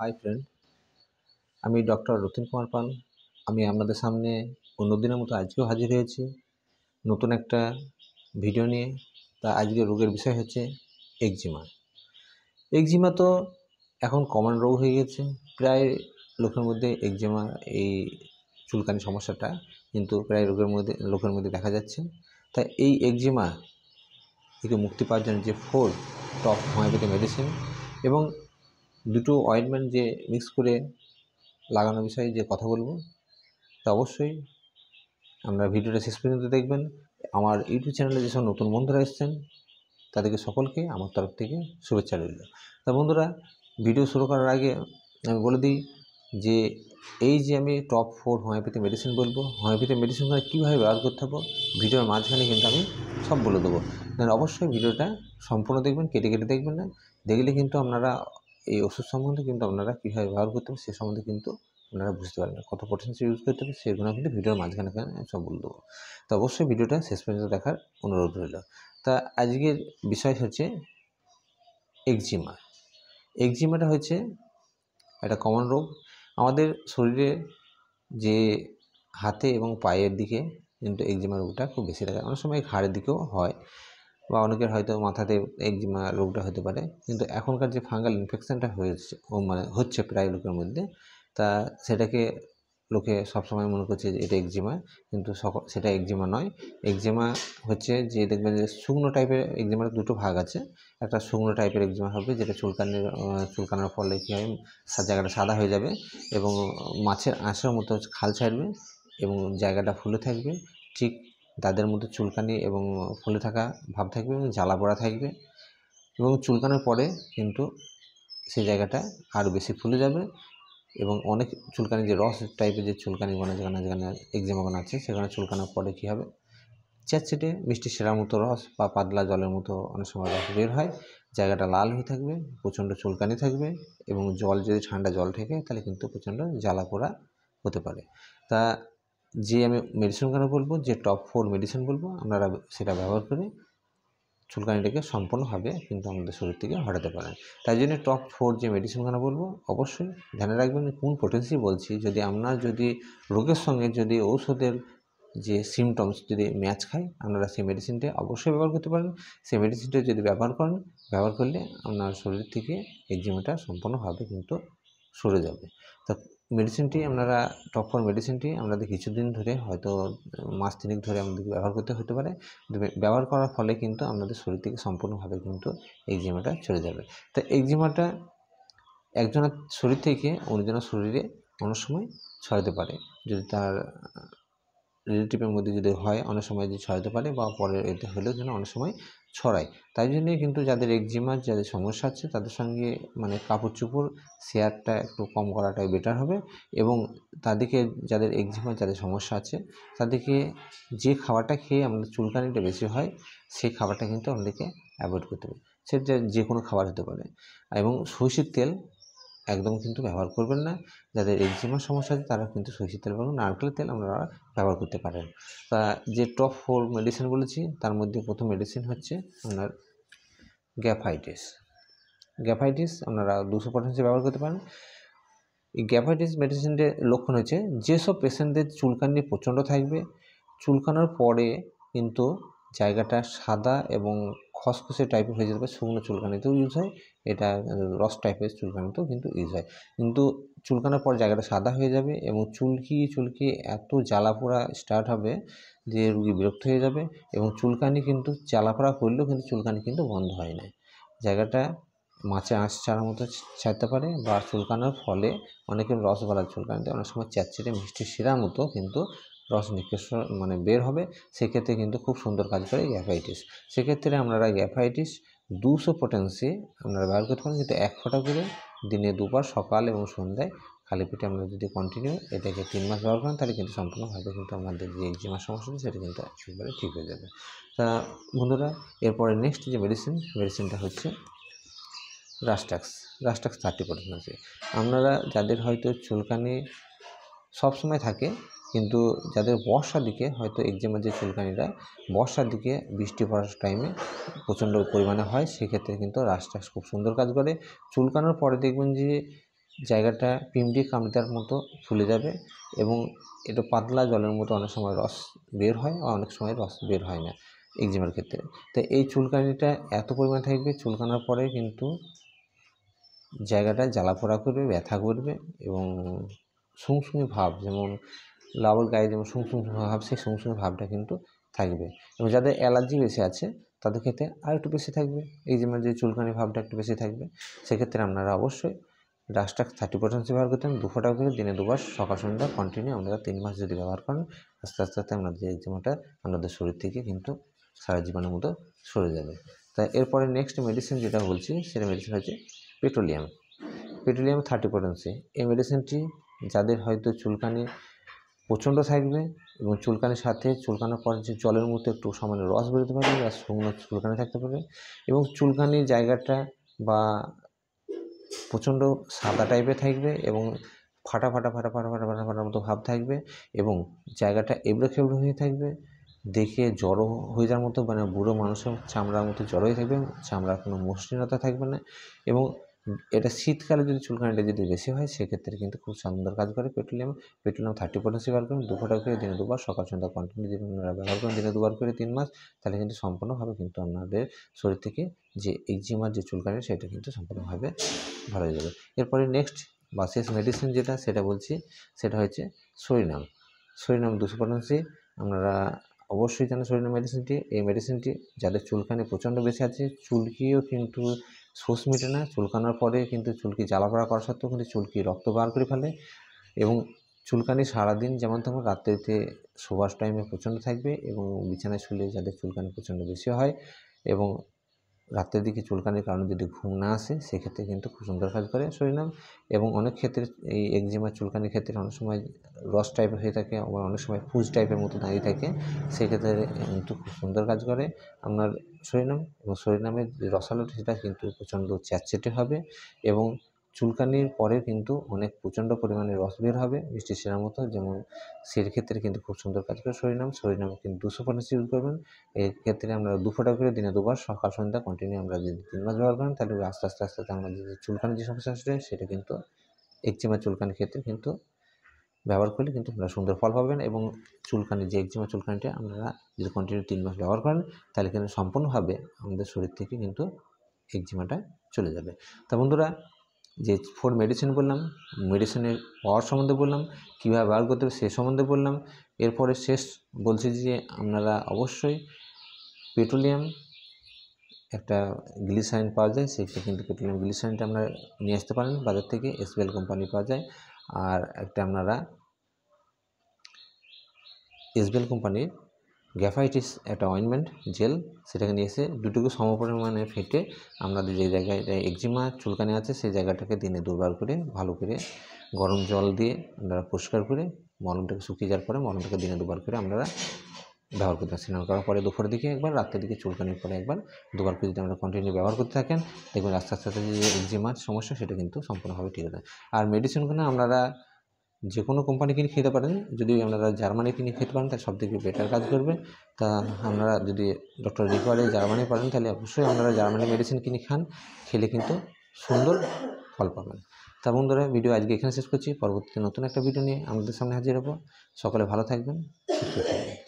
high friend আমি doctor Ratin Kumar Pal আমি আপনাদের সামনে অন্যদিনের মতো আজকেও হাজির হয়েছি নতুন একটা ভিডিও নিয়ে তা আজকে রোগের বিষয় হচ্ছে একজিমা একজিমা তো এখন কমন রোগ হয়ে গেছে প্রায় লোকের মধ্যে একজিমা এই চুলকানি সমস্যাটা কিন্তু প্রায় রোগের মধ্যে লোকের মধ্যে দেখা যাচ্ছে তাই এই একজিমা থেকে মুক্তি পাওয়ার জন্য যে ফোর টপ হোমিওপ্যাথি মেডিসিন এবং দুটো অয়েন্টমেন্ট যে মিক্স করে লাগানো বিষয়ে যে কথা বলবো তা অবশ্যই আমরা ভিডিওটা শেষ পর্যন্ত দেখবেন আমার ইউটিউব চ্যানেলে যেসব নতুন বন্ধুরা এসছেন তাদেরকে সকলকে আমার তরফ থেকে শুভেচ্ছা রইল তা বন্ধুরা ভিডিও শুরু করার আগে আমি বলে দিই যে এই যে আমি টপ ফোর হোমিওপ্যাথি মেডিসিন বলবো হোমিওপ্যাথি মেডিসিনগুলো কীভাবে ব্যবহার করতে হবে ভিডিওর মাঝখানে কিন্তু আমি সব বলে দেবো অবশ্যই ভিডিওটা সম্পূর্ণ দেখবেন কেটে কেটে দেখবেন না দেখলে কিন্তু আপনারা এই ওষুধ সম্বন্ধে কিন্তু আপনারা কীভাবে ব্যবহার করতে হবে সে সম্বন্ধে কিন্তু আপনারা বুঝতে পারবেন কত পার্সেন্ট ইউজ করতে হবে সেগুলো কিন্তু ভিডিওর মাঝখানে আমি সব বলে দেবো তো অবশ্যই ভিডিওটা শেষ পর্যন্ত দেখার অনুরোধ রইল তা আজকের বিষয় হচ্ছে একজিমা একজিমাটা হচ্ছে একটা কমন রোগ আমাদের শরীরে যে হাতে এবং পায়ের দিকে কিন্তু একজিমা রোগটা খুব বেশি থাকে অনেক সময় ঘাড়ের দিকেও হয় বা অনেকের হয়তো মাথাতে একজিমা রোগটা হতে পারে কিন্তু এখনকার যে ফাঙ্গাল ইনফেকশানটা হয়েছে ও মানে হচ্ছে প্রায় লোকের মধ্যে তা সেটাকে লোকে সবসময় মনে করছে যে এটা একজিমা কিন্তু সেটা একজিমা নয় একজিমা হচ্ছে যে দেখবেন যে শুকনো টাইপের একজিমার দুটো ভাগ আছে একটা শুকনো টাইপের একজিমা হবে যেটা চুলকানির চুলকানোর ফলে কী হয় জায়গাটা সাদা হয়ে যাবে এবং মাছের আঁশের মতো খাল ছাড়বে এবং জায়গাটা ফুলে থাকবে ঠিক তাদের মধ্যে চুলকানি এবং ফুলে থাকা ভাব থাকবে এবং জ্বালা পড়া থাকবে এবং চুলকানোর পরে কিন্তু সেই জায়গাটা আরও বেশি ফুলে যাবে এবং অনেক চুলকানি যে রস টাইপের যে চুলকানি গোনা যেখানে যেখানে এক্সিমা আছে সেখানে চুলকানোর পরে কী হবে চ্যাটচেটে মিষ্টি সেরার মতো রস বা পাতলা জলের মতো অনেক সময় রস বের হয় জায়গাটা লাল হয়ে থাকবে প্রচণ্ড চুলকানি থাকবে এবং জল যদি ঠান্ডা জল থাকে তাহলে কিন্তু প্রচণ্ড জ্বালা পোড়া হতে পারে তা যে আমি মেডিসিন কেন বলবো যে টপ ফোর মেডিসিন বলবো আপনারা সেটা ব্যবহার করে চুলকানিটাকে সম্পূর্ণভাবে কিন্তু আমাদের শরীর থেকে হটাতে পারেন তাই জন্য টপ ফোর যে মেডিসিন কেন বলবো অবশ্যই ধ্যানে রাখবেন কোন পোটেন্সি বলছি যদি আপনার যদি রোগের সঙ্গে যদি ঔষধের যে সিমটমস যদি ম্যাচ খায় আপনারা সেই মেডিসিনটা অবশ্যই ব্যবহার করতে পারেন সেই মেডিসিনটা যদি ব্যবহার করেন ব্যবহার করলে আপনার শরীর থেকে একজিমাটা সম্পূর্ণভাবে কিন্তু সরে যাবে তো মেডিসিনটি আপনারা টপ ফর মেডিসিনটি আপনাদের কিছুদিন ধরে হয়তো মাস তিনেক ধরে আমাদেরকে ব্যবহার করতে হতে পারে ব্যবহার করার ফলে কিন্তু আপনাদের শরীর থেকে সম্পূর্ণভাবে কিন্তু একজিমাটা চলে যাবে তো একজিমাটা একজনের শরীর থেকে অন্যজনের শরীরে অনেক সময় ছড়াতে পারে যদি তার রিলেটিভের মধ্যে যদি হয় অনেক সময় যদি ছড়াতে পারে বা পরের এতে হলেও যেন অনেক সময় ছড়ায় তাই জন্যই কিন্তু যাদের একজিমার যাদের সমস্যা আছে তাদের সঙ্গে মানে কাপড় চোপড় শেয়ারটা একটু কম করাটাই বেটার হবে এবং তাদেরকে যাদের একজিমার যাদের সমস্যা আছে তাদেরকে যে খাবারটা খেয়ে আমাদের চুলকানিটা বেশি হয় সেই খাবারটা কিন্তু আমাদেরকে অ্যাভয়েড করতে হবে সেটা যে কোনো খাবার হতে পারে এবং সরষের তেল একদম কিন্তু ব্যবহার করবেন না যাদের এক্সিমার সমস্যা আছে তারা কিন্তু সরিষার তেল এবং নারকেলের তেল আপনারা ব্যবহার করতে পারেন তা যে টপ ফোর মেডিসিন বলেছি তার মধ্যে প্রথম মেডিসিন হচ্ছে আপনার গ্যাফাইটিস গ্যাফাইটিস আপনারা দুশো পার্সেন্ট ব্যবহার করতে পারেন এই গ্যাফাইটিস মেডিসিনের লক্ষণ হচ্ছে যেসব পেশেন্টদের চুলকানি প্রচণ্ড থাকবে চুলকানোর পরে কিন্তু জায়গাটা সাদা এবং খসখসে টাইপের হয়ে যেতে পারে শুকনো চুলকানিতেও ইউজ হয় এটা রস টাইপের চুলকানিতেও কিন্তু ইউজ হয় কিন্তু চুলকানোর পর জায়গাটা সাদা হয়ে যাবে এবং চুলকি চুলকি এত জ্বালাপোড়া স্টার্ট হবে যে রুগী বিরক্ত হয়ে যাবে এবং চুলকানি কিন্তু জ্বালাপোড়া করলেও কিন্তু চুলকানি কিন্তু বন্ধ হয় না জায়গাটা মাছে আঁশ ছাড়ার মতো ছাড়তে পারে বা চুলকানোর ফলে অনেকের রসবালা চুলকানিতে অনেক সময় চ্যাটচেটে মিষ্টি শিরার মতো কিন্তু রস নিষ্কাশন মানে বের হবে সেক্ষেত্রে কিন্তু খুব সুন্দর কাজ করে গ্যাফাইটিস সেক্ষেত্রে আপনারা গ্যাফাইটিস দুশো পোটেন্সি আপনারা ব্যবহার করতে পারেন কিন্তু এক ফোঁটা করে দিনে দুবার সকাল এবং সন্ধ্যায় খালি পেটে আমরা যদি কন্টিনিউ এটাকে তিন মাস ব্যবহার করেন তাহলে কিন্তু সম্পূর্ণভাবে কিন্তু আমাদের যে eczema সমস্যা সেটা কিন্তু একেবারে ঠিক হয়ে যাবে তা বন্ধুরা এরপরে নেক্সট যে মেডিসিন মেডিসিনটা হচ্ছে রাস্টাক্স রাস্টাক্স থার্টি পার্সেন্ট আছে আপনারা যাদের হয়তো চুলকানি সবসময় থাকে কিন্তু যাদের বর্ষার দিকে হয়তো এক্সেমার যে চুলকানিটা বর্ষার দিকে বৃষ্টি পড়ার টাইমে প্রচণ্ড পরিমাণে হয় সেক্ষেত্রে কিন্তু রাস টাস খুব সুন্দর কাজ করে চুলকানোর পরে দেখবেন যে জায়গাটা পিমটি কামড়িতার মতো ফুলে যাবে এবং এটা পাতলা জলের মতো অনেক সময় রস বের হয় আর অনেক সময় রস বের হয় না এক্সিমার ক্ষেত্রে তো এই চুলকানিটা এত পরিমাণে থাকবে চুলকানোর পরে কিন্তু জায়গাটা জ্বালা পোড়া করবে ব্যথা করবে এবং সুমসুমি ভাব যেমন লাবল গায়ে যেমন সুমসুম ভাব সেই সুমসুম ভাবটা কিন্তু থাকবে এবং যাদের অ্যালার্জি বেশি আছে তাদের ক্ষেত্রে আর একটু বেশি থাকবে এই যেমন মানে যে চুলকানি ভাবটা একটু বেশি থাকবে সেক্ষেত্রে আপনারা অবশ্যই ডাস্টটা থার্টি পার্সেন্ট ব্যবহার করতেন দু ফোটা করে দিনে দুবার সকাল সন্ধ্যা কন্টিনিউ আপনারা তিন মাস যদি ব্যবহার করেন আস্তে আস্তে আস্তে আপনাদের এই জিমাটা আপনাদের শরীর থেকে কিন্তু সারা জীবনের মতো সরে যাবে তাই এরপরে নেক্সট মেডিসিন যেটা বলছি সেটা মেডিসিন হচ্ছে পেট্রোলিয়াম পেট্রোলিয়াম থার্টি পার্সেন্ট এই মেডিসিনটি যাদের হয়তো চুলকানি প্রচণ্ড থাকবে এবং চুলকানির সাথে চুলকানোর পর যে জলের মধ্যে একটু সামান্য রস বেরোতে পারবে বা শুকনো চুলকানি থাকতে পারবে এবং চুলকানির জায়গাটা বা প্রচণ্ড সাদা টাইপের থাকবে এবং ফাটা ফাটা ফাটা ফাটা ফাটা ফাটা ফাটার মতো ভাব থাকবে এবং জায়গাটা এবড়ো খেবড়ো হয়ে থাকবে দেখে জড়ো হয়ে যাওয়ার মতো মানে বুড়ো মানুষের চামড়ার মতো জড়ো হয়ে থাকবে চামড়ার কোনো মসৃণতা থাকবে না এবং এটা শীতকালে যদি চুলকানিটা যদি বেশি হয় সেক্ষেত্রে কিন্তু খুব সুন্দর কাজ করে পেট্রোলিয়াম পেট্রোলিয়াম থার্টি পার্সেন্ট ব্যবহার করুন দু ফোটা করে দিনে দুবার সকাল সন্ধ্যা কন্টিনিউ যদি আপনারা ব্যবহার করেন দিনে দুবার করে তিন মাস তাহলে কিন্তু সম্পূর্ণভাবে কিন্তু আপনাদের শরীর থেকে যে এক্সিমার যে চুলকানি সেটা কিন্তু সম্পূর্ণভাবে ভালো হয়ে যাবে এরপরে নেক্সট বা শেষ মেডিসিন যেটা সেটা বলছি সেটা হচ্ছে সরিনাম সরিনাম দুশো পটাশি আপনারা অবশ্যই জানেন সরিনাম মেডিসিনটি এই মেডিসিনটি যাদের চুলকানি প্রচণ্ড বেশি আছে চুলকিও কিন্তু শোষ মেটে না চুলকানোর পরে কিন্তু চুলকি জ্বালাপড়া করা সত্ত্বেও কিন্তু চুলকি রক্ত বার করে ফেলে এবং চুলকানি সারাদিন যেমন তেমন রাত্রিতে শোবার টাইমে প্রচণ্ড থাকবে এবং বিছানায় শুলে যাদের চুলকানি প্রচণ্ড বেশি হয় এবং রাতের দিকে চুলকানির কারণে যদি ঘুম না আসে সেক্ষেত্রে কিন্তু খুব সুন্দর কাজ করে শরীরাম এবং অনেক ক্ষেত্রে এই একজিমা চুলকানির ক্ষেত্রে অনেক সময় রস টাইপের হয়ে থাকে আবার অনেক সময় ফুজ টাইপের মতো দাঁড়িয়ে থাকে সেক্ষেত্রে কিন্তু খুব সুন্দর কাজ করে আপনার শরীরাম এবং শরীরামের যে রসালোটি সেটা কিন্তু প্রচণ্ড চ্যাটচ্যাটে হবে এবং চুলকানির পরে কিন্তু অনেক প্রচণ্ড পরিমাণে রস বের হবে মিষ্টি সেরার মতো যেমন সের ক্ষেত্রে কিন্তু খুব সুন্দর কাজ করে শরীর নাম শরীর নামে কিন্তু দুশো পঞ্চাশ ইউজ করবেন এর ক্ষেত্রে আমরা দু ফোটা করে দিনে দুবার সকাল সন্ধ্যা কন্টিনিউ আমরা যদি তিন মাস ব্যবহার করেন তাহলে আস্তে আস্তে আস্তে আমাদের যে চুলকানির যে সমস্যা আসছে সেটা কিন্তু একচিমা চুলকানির ক্ষেত্রে কিন্তু ব্যবহার করলে কিন্তু আপনারা সুন্দর ফল পাবেন এবং চুলকানি যে একজিমা চুলকানিটা আপনারা যদি কন্টিনিউ তিন মাস ব্যবহার করেন তাহলে কিন্তু সম্পূর্ণভাবে আমাদের শরীর থেকে কিন্তু একজিমাটা চলে যাবে তা বন্ধুরা যে ফোর মেডিসিন বললাম মেডিসিনের পাওয়ার সম্বন্ধে বললাম কীভাবে ব্যবহার করতে হবে সে সম্বন্ধে বললাম এরপরে শেষ বলছি যে আপনারা অবশ্যই পেট্রোলিয়াম একটা গ্লিসাইন পাওয়া যায় সেটা কিন্তু পেট্রোলিয়াম গ্লিসাইনটা আপনারা নিয়ে আসতে পারেন বাজার থেকে এসবিএল কোম্পানি পাওয়া যায় আর একটা আপনারা এসবিএল কোম্পানির গ্যাফাইটিস একটা অয়েনমেন্ট জেল সেটাকে নিয়ে এসে দুটুকু পরিমাণে ফেটে আমরা যে জায়গায় একজিমা চুলকানি আছে সেই জায়গাটাকে দিনে দুবার করে ভালো করে গরম জল দিয়ে আমরা পরিষ্কার করে মলমটাকে শুকিয়ে যাওয়ার পরে মলমটাকে দিনে দুবার করে আমরা ব্যবহার করতে স্নান করার পরে দুপুরের দিকে একবার রাতের দিকে চুলকানির পরে একবার দুবার করে যদি আমরা কন্টিনিউ ব্যবহার করতে থাকেন দেখবেন আস্তে আস্তে যে একজিমার সমস্যা সেটা কিন্তু সম্পূর্ণভাবে ঠিক হয়ে যায় আর মেডিসিনগুলো আমরা যে কোনো কোম্পানি কিনে খেতে পারেন যদি আপনারা জার্মানি কিনে খেতে পারেন তাহলে সব থেকে বেটার কাজ করবে তা আপনারা যদি ডক্টর রিকোয়ারে জার্মানি পারেন তাহলে অবশ্যই আপনারা জার্মানি মেডিসিন কিনে খান খেলে কিন্তু সুন্দর ফল পাবেন তা বন্ধুরা ভিডিও আজকে এখানে শেষ করছি পরবর্তীতে নতুন একটা ভিডিও নিয়ে আমাদের সামনে হাজির হবো সকলে ভালো থাকবেন সুস্থ থাকবেন